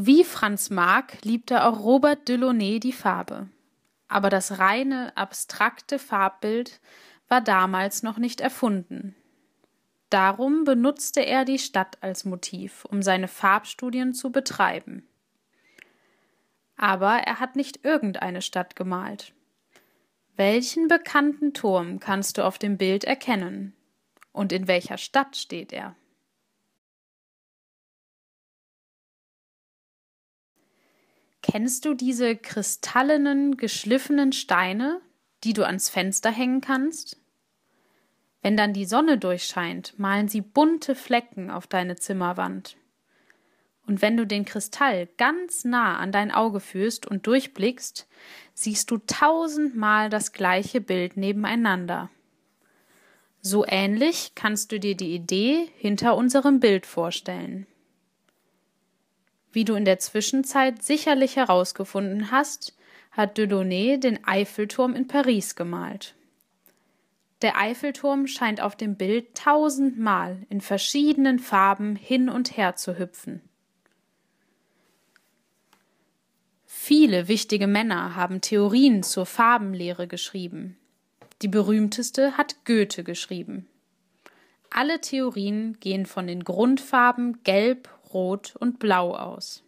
Wie Franz Marc liebte auch Robert Delaunay die Farbe. Aber das reine, abstrakte Farbbild war damals noch nicht erfunden. Darum benutzte er die Stadt als Motiv, um seine Farbstudien zu betreiben. Aber er hat nicht irgendeine Stadt gemalt. Welchen bekannten Turm kannst du auf dem Bild erkennen? Und in welcher Stadt steht er? Kennst du diese kristallenen, geschliffenen Steine, die du ans Fenster hängen kannst? Wenn dann die Sonne durchscheint, malen sie bunte Flecken auf deine Zimmerwand. Und wenn du den Kristall ganz nah an dein Auge führst und durchblickst, siehst du tausendmal das gleiche Bild nebeneinander. So ähnlich kannst du dir die Idee hinter unserem Bild vorstellen. Wie du in der Zwischenzeit sicherlich herausgefunden hast, hat Delaunay den Eiffelturm in Paris gemalt. Der Eiffelturm scheint auf dem Bild tausendmal in verschiedenen Farben hin und her zu hüpfen. Viele wichtige Männer haben Theorien zur Farbenlehre geschrieben. Die berühmteste hat Goethe geschrieben. Alle Theorien gehen von den Grundfarben Gelb, Rot und Blau aus.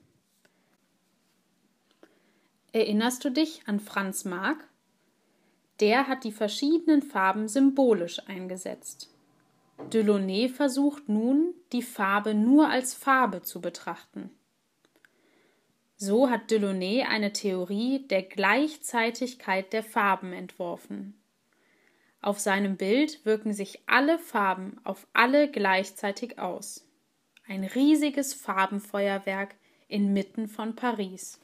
Erinnerst du dich an Franz Marc? Der hat die verschiedenen Farben symbolisch eingesetzt. Delaunay versucht nun, die Farbe nur als Farbe zu betrachten. So hat Delaunay eine Theorie der Gleichzeitigkeit der Farben entworfen. Auf seinem Bild wirken sich alle Farben auf alle gleichzeitig aus ein riesiges Farbenfeuerwerk inmitten von Paris.